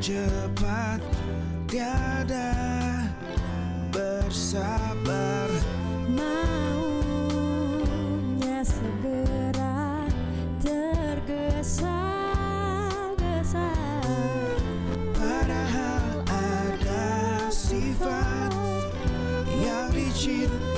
cepat tiada bersabar maunya segera tergesa gesa padahal ada sifat yang dicintai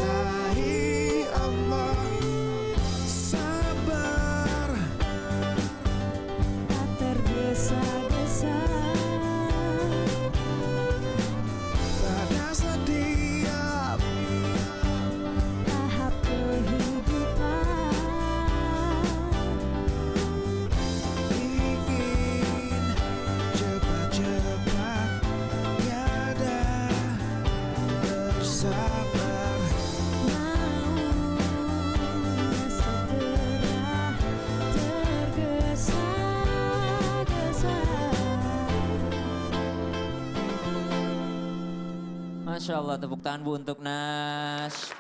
Masya Allah, tepuk tangan Bu untuk Nash.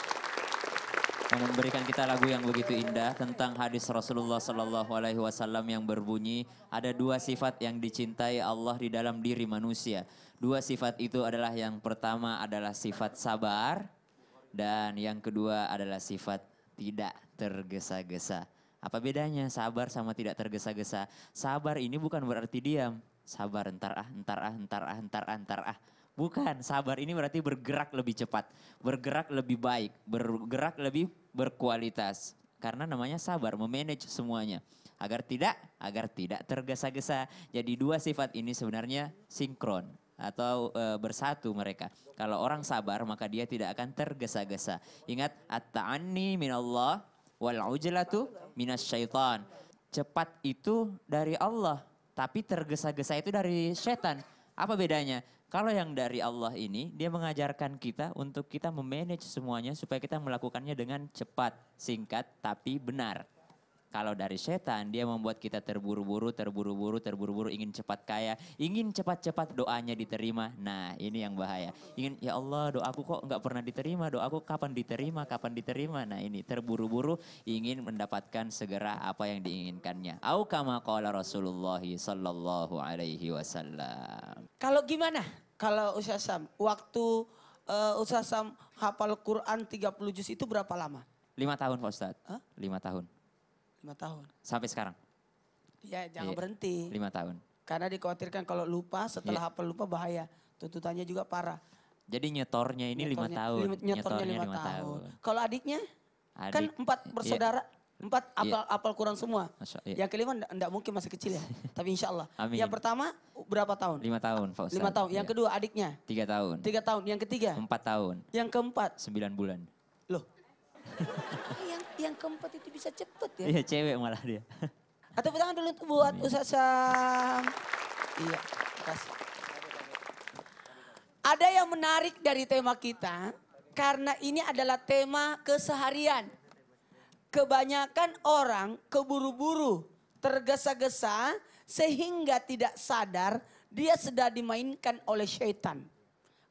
Yang memberikan kita lagu yang begitu indah tentang hadis Rasulullah Sallallahu Alaihi Wasallam yang berbunyi ada dua sifat yang dicintai Allah di dalam diri manusia. Dua sifat itu adalah yang pertama adalah sifat sabar dan yang kedua adalah sifat tidak tergesa-gesa. Apa bedanya sabar sama tidak tergesa-gesa? Sabar ini bukan berarti diam. Sabar entar ah, entar ah, entar ah, entar ah, entar ah. Bukan, sabar ini berarti bergerak lebih cepat, bergerak lebih baik, bergerak lebih berkualitas. Karena namanya sabar, memanage semuanya. Agar tidak, agar tidak tergesa-gesa. Jadi dua sifat ini sebenarnya sinkron atau e, bersatu mereka. Kalau orang sabar maka dia tidak akan tergesa-gesa. Ingat at-ta'anni minallah wal ujlatu minasyaitan. Cepat itu dari Allah, tapi tergesa-gesa itu dari setan. Apa bedanya? Kalau yang dari Allah ini, dia mengajarkan kita untuk kita memanage semuanya supaya kita melakukannya dengan cepat, singkat, tapi benar. Kalau dari setan, dia membuat kita terburu-buru, terburu-buru, terburu-buru, ingin cepat kaya, ingin cepat-cepat doanya diterima. Nah, ini yang bahaya. Ingin, ya Allah, doaku kok nggak pernah diterima, doaku kapan diterima, kapan diterima. Nah, ini terburu-buru, ingin mendapatkan segera apa yang diinginkannya. Au kama qala Rasulullah sallallahu alaihi wasallam. Kalau gimana? Kalau Ustaz Sam, waktu uh, Ustaz Sam hafal Quran 30 juz itu berapa lama? Lima tahun Pak Ustadz. Hah? Lima tahun. Lima tahun. Sampai sekarang? ya jangan iya. berhenti. Lima tahun. Karena dikhawatirkan kalau lupa, setelah iya. hafal lupa bahaya. Tuntutannya juga parah. Jadi nyetornya ini nyetornya, lima tahun. Nyetornya, nyetornya lima, lima tahun. tahun. Kalau adiknya? Kan Adik, kan empat iya. bersaudara. Iya. Empat apal, yeah. apal Quran semua. Masya, yeah. Iya. Yang kelima enggak mungkin masih kecil ya. Tapi insya Allah. Amin. Yang pertama berapa tahun? Lima tahun Pak Ustaz. Lima tahun. Yang yeah. kedua adiknya? Tiga tahun. Tiga tahun. Yang ketiga? Empat tahun. Yang keempat? Sembilan bulan. Loh yang keempat itu bisa cepet ya. Iya cewek malah dia. Atau tangan dulu buat Amin. Ustaz Iya, kasih. Ada yang menarik dari tema kita karena ini adalah tema keseharian. Kebanyakan orang keburu-buru, tergesa-gesa sehingga tidak sadar dia sudah dimainkan oleh syaitan.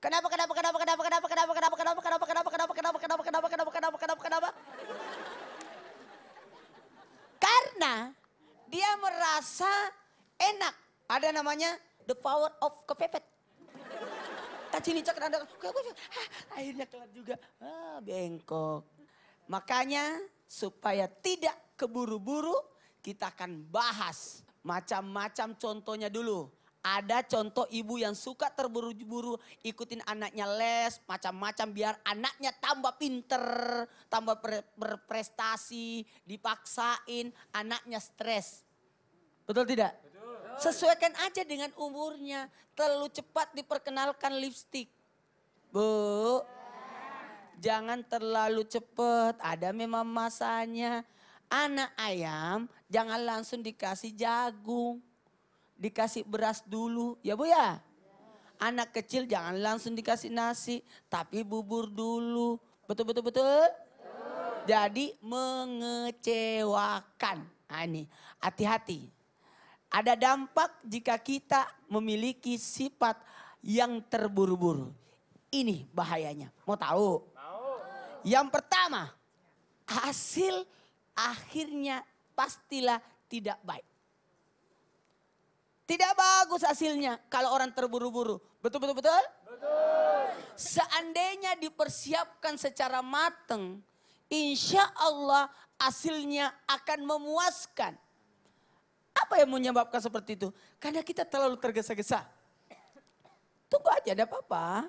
Kenapa, kenapa, kenapa, kenapa, kenapa, kenapa, kenapa, kenapa, kenapa, kenapa, kenapa, kenapa, kenapa, kenapa, kenapa, kenapa, kenapa, kenapa, kenapa, karena dia merasa enak. Ada namanya the power of kepepet. Tadi cek ada akhirnya kelar juga. Ah, bengkok. Makanya supaya tidak keburu-buru kita akan bahas macam-macam contohnya dulu. Ada contoh ibu yang suka terburu-buru ikutin anaknya les, macam-macam biar anaknya tambah pinter, tambah berprestasi, dipaksain, anaknya stres. Betul tidak? Sesuaikan aja dengan umurnya. Terlalu cepat diperkenalkan lipstick. Bu, jangan terlalu cepat. Ada memang masanya. Anak ayam jangan langsung dikasih jagung dikasih beras dulu. Ya Bu ya? Anak kecil jangan langsung dikasih nasi, tapi bubur dulu. Betul, betul, betul? Jadi mengecewakan. Nah ini, hati-hati. Ada dampak jika kita memiliki sifat yang terburu-buru. Ini bahayanya. Mau tahu? Yang pertama, hasil akhirnya pastilah tidak baik. Tidak bagus hasilnya kalau orang terburu-buru. Betul, betul, betul? Seandainya dipersiapkan secara matang, insya Allah hasilnya akan memuaskan. Apa yang menyebabkan seperti itu? Karena kita terlalu tergesa-gesa. Tunggu aja, ada apa-apa.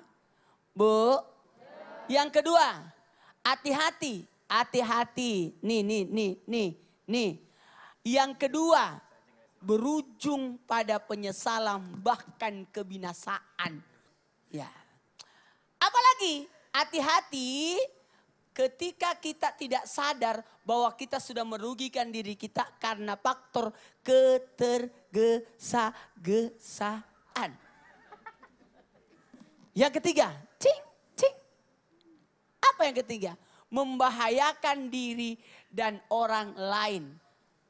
Bu, yang kedua, hati-hati, hati-hati. Nih, nih, nih, nih, nih. Yang kedua, berujung pada penyesalan bahkan kebinasaan. Ya. Apalagi hati-hati ketika kita tidak sadar bahwa kita sudah merugikan diri kita karena faktor ketergesa-gesaan. Yang ketiga, cing cing. Apa yang ketiga? Membahayakan diri dan orang lain.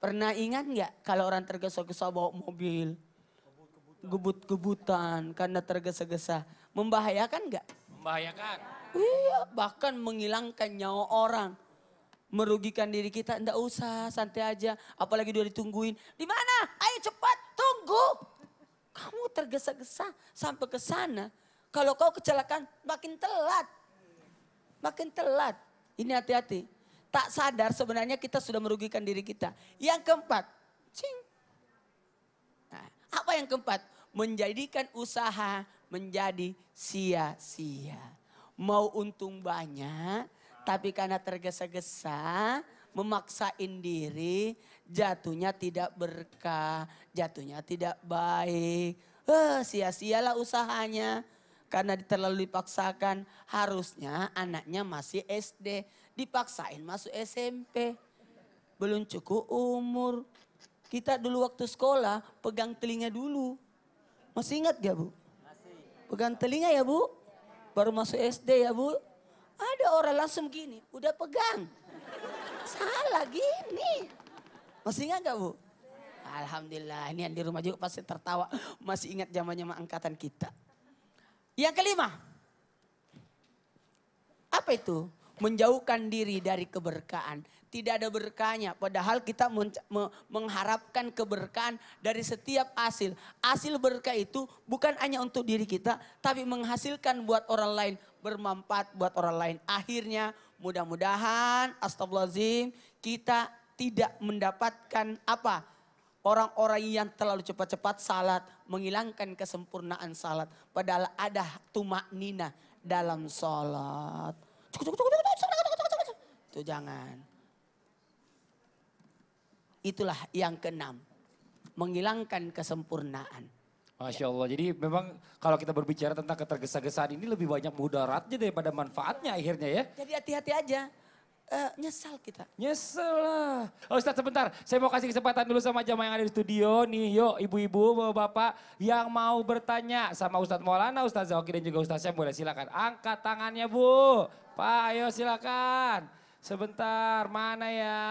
Pernah ingat nggak kalau orang tergesa-gesa bawa mobil? Gebut-gebutan karena tergesa-gesa. Membahayakan nggak? Membahayakan. Iya, bahkan menghilangkan nyawa orang. Merugikan diri kita, ndak usah, santai aja. Apalagi dua ditungguin. Di mana? Ayo cepat, tunggu. Kamu tergesa-gesa sampai ke sana. Kalau kau kecelakaan, makin telat. Makin telat. Ini hati-hati tak sadar sebenarnya kita sudah merugikan diri kita. Yang keempat, cing. Nah, apa yang keempat? Menjadikan usaha menjadi sia-sia. Mau untung banyak, tapi karena tergesa-gesa, memaksain diri, jatuhnya tidak berkah, jatuhnya tidak baik. Eh, sia-sialah usahanya. Karena terlalu dipaksakan, harusnya anaknya masih SD Dipaksain masuk SMP. Belum cukup umur. Kita dulu waktu sekolah pegang telinga dulu. Masih ingat gak Bu? Pegang telinga ya Bu. Baru masuk SD ya Bu. Ada orang langsung gini, udah pegang. Salah gini. Masih ingat gak Bu? Alhamdulillah, ini yang di rumah juga pasti tertawa. Masih ingat zamannya angkatan kita. Yang kelima. Apa itu? menjauhkan diri dari keberkahan. Tidak ada berkahnya, padahal kita mengharapkan keberkahan dari setiap hasil. Hasil berkah itu bukan hanya untuk diri kita, tapi menghasilkan buat orang lain, bermanfaat buat orang lain. Akhirnya mudah-mudahan, astagfirullahaladzim, kita tidak mendapatkan apa? Orang-orang yang terlalu cepat-cepat salat, menghilangkan kesempurnaan salat. Padahal ada tumak nina dalam salat. cukup, cukup, cukup. Itu jangan. Itulah yang keenam. Menghilangkan kesempurnaan. Masya Allah. Jadi memang kalau kita berbicara tentang ketergesa-gesaan ini lebih banyak mudaratnya daripada manfaatnya akhirnya ya. Jadi hati-hati aja. Uh, nyesal kita. Nyesel lah. Oh, Ustaz sebentar, saya mau kasih kesempatan dulu sama jamaah yang ada di studio. Nih yuk ibu-ibu, bapak-bapak yang mau bertanya sama Ustaz Maulana, Ustaz Zawaki dan juga Ustaz Syam boleh silakan. Angkat tangannya Bu. Pak ayo silakan. Sebentar, mana ya?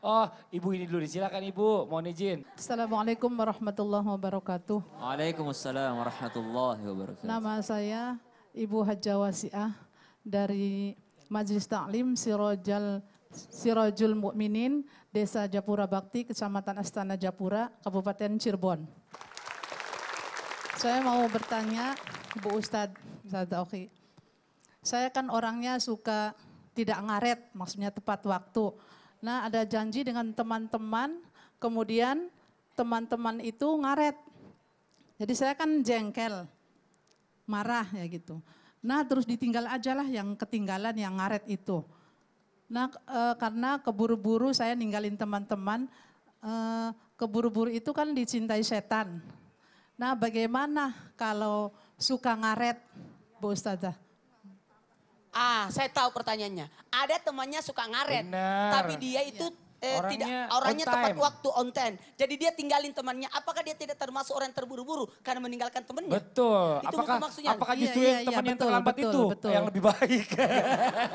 Oh, ibu ini dulu silakan ibu, mohon izin. Assalamualaikum warahmatullahi wabarakatuh. Waalaikumsalam warahmatullahi wabarakatuh. Nama saya Ibu Haja Wasiah dari Majelis Taklim Sirojal Sirojul Mukminin, Desa Japura Bakti, Kecamatan Astana Japura, Kabupaten Cirebon. Saya mau bertanya, Bu Ustadz, Ustadz Oki. Saya kan orangnya suka tidak ngaret, maksudnya tepat waktu. Nah, ada janji dengan teman-teman, kemudian teman-teman itu ngaret. Jadi saya kan jengkel, marah ya gitu. Nah, terus ditinggal aja lah yang ketinggalan yang ngaret itu. Nah, e, karena keburu-buru saya ninggalin teman-teman, e, keburu-buru itu kan dicintai setan. Nah, bagaimana kalau suka ngaret, Bu Ustazah? Ah, saya tahu pertanyaannya. Ada temannya suka ngaret, Bener. tapi dia itu ya. Eh, orangnya tidak orangnya tepat waktu on time. Jadi dia tinggalin temannya. Apakah dia tidak termasuk orang yang terburu-buru karena meninggalkan temannya? Betul. Itu apakah maksudnya. Apakah iya, justru iya, iya, teman iya, yang betul, terlambat betul, itu betul. yang lebih baik?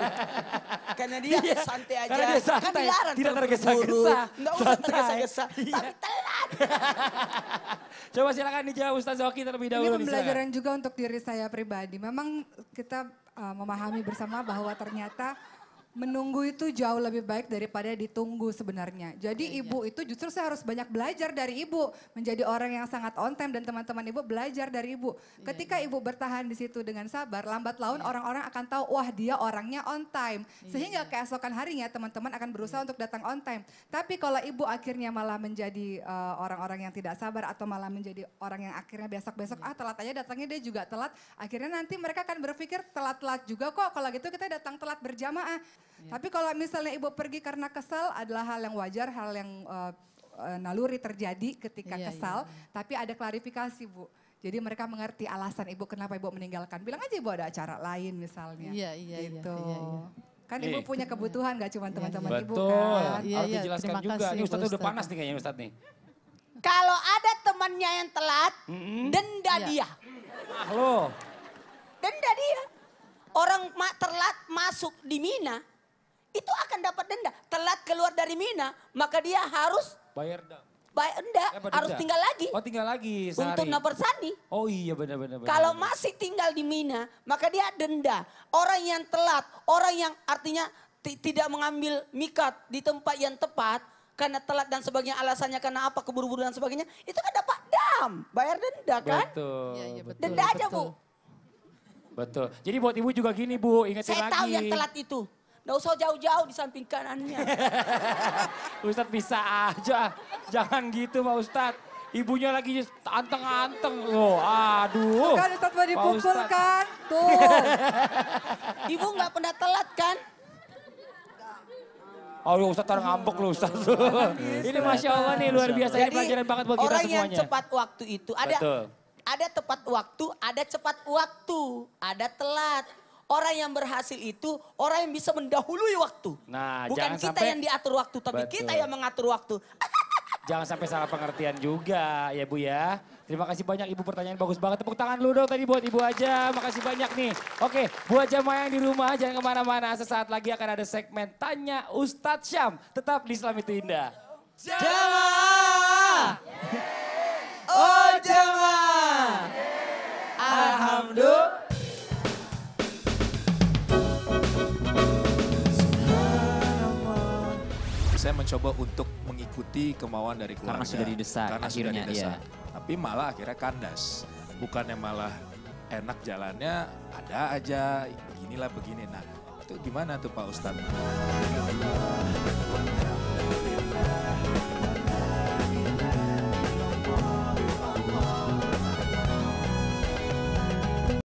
karena dia iya. santai aja. Karena dia santai. Kan dilarang tidak tergesa-gesa. Tidak usah tergesa-gesa. Tapi iya. Coba silakan dijawab Ustaz Zoki terlebih dahulu. Ini pembelajaran juga untuk diri saya pribadi. Memang kita uh, memahami bersama bahwa ternyata menunggu itu jauh lebih baik daripada ditunggu sebenarnya. Jadi iya, iya. ibu itu justru saya harus banyak belajar dari ibu, menjadi orang yang sangat on time dan teman-teman ibu belajar dari ibu. Iya, Ketika ibu bertahan di situ dengan sabar, lambat laun orang-orang akan tahu wah dia orangnya on time. Sehingga keesokan harinya teman-teman akan berusaha untuk datang on time. Tapi kalau ibu akhirnya malah menjadi eh, orang-orang uh, yang tidak sabar atau malah menjadi orang yang akhirnya besok-besok ah telat aja datangnya dia juga telat, akhirnya nanti mereka akan berpikir telat-telat juga kok kalau gitu kita datang telat berjamaah. Ya. Tapi kalau misalnya ibu pergi karena kesal adalah hal yang wajar, hal yang uh, naluri terjadi ketika iya, iya, kesal. Iya. Tapi ada klarifikasi bu. Jadi mereka mengerti alasan ibu kenapa ibu meninggalkan. Bilang aja ibu ada acara lain misalnya. Iya iya gitu. iya. iya, Kan eh. ibu punya kebutuhan gak cuma teman-teman ibu kan. Betul. Harus dijelaskan juga. ini Ustadz udah panas nih kayaknya Ustadz nih. Kalau ada temannya yang telat, denda dia. Ah Denda dia. Orang ma terlat masuk di Mina, itu akan dapat denda. Telat keluar dari Mina, maka dia harus bayar denda. Bayar denda, harus tinggal lagi. Oh tinggal lagi Untuk nomor sani. Oh iya benar-benar. Kalau benar. masih tinggal di Mina, maka dia denda. Orang yang telat, orang yang artinya tidak mengambil mikat di tempat yang tepat, karena telat dan sebagainya alasannya karena apa keburu-buru dan sebagainya itu kan dapat dam bayar denda kan betul, ya, betul denda betul. aja bu betul jadi buat ibu juga gini bu ingat lagi saya tahu yang telat itu Nggak usah jauh-jauh di samping kanannya. Ustadz bisa aja. Jangan gitu Pak Ustadz. Ibunya lagi anteng-anteng. Oh, aduh. Kan Ustadz mau dipukul kan? Tuh. Ibu nggak pernah telat kan? Oh Ustaz taruh ngambek lu Ustaz. ini Masya Allah nih luar biasa. Jadi, ini pelajaran banget buat kita semuanya. Orang yang cepat waktu itu ada Betul. ada tepat waktu, ada cepat waktu, ada telat orang yang berhasil itu orang yang bisa mendahului waktu. Nah, bukan kita sampai... yang diatur waktu, tapi Betul. kita yang mengatur waktu. Jangan sampai salah pengertian juga ya Bu ya. Terima kasih banyak Ibu pertanyaan bagus banget. Tepuk tangan lu dong tadi buat Ibu aja. Makasih banyak nih. Oke buat jamaah yang di rumah jangan kemana-mana. Sesaat lagi akan ada segmen Tanya Ustadz Syam. Tetap di Islam itu indah. Jamaah! Oh jamaah! Alhamdulillah. saya mencoba untuk mengikuti kemauan dari keluarga. Karena sudah didesak Karena akhirnya, sudah didesak. Iya. Tapi malah akhirnya kandas. Bukannya malah enak jalannya, ada aja, beginilah begini. Nah, itu gimana tuh Pak Ustadz?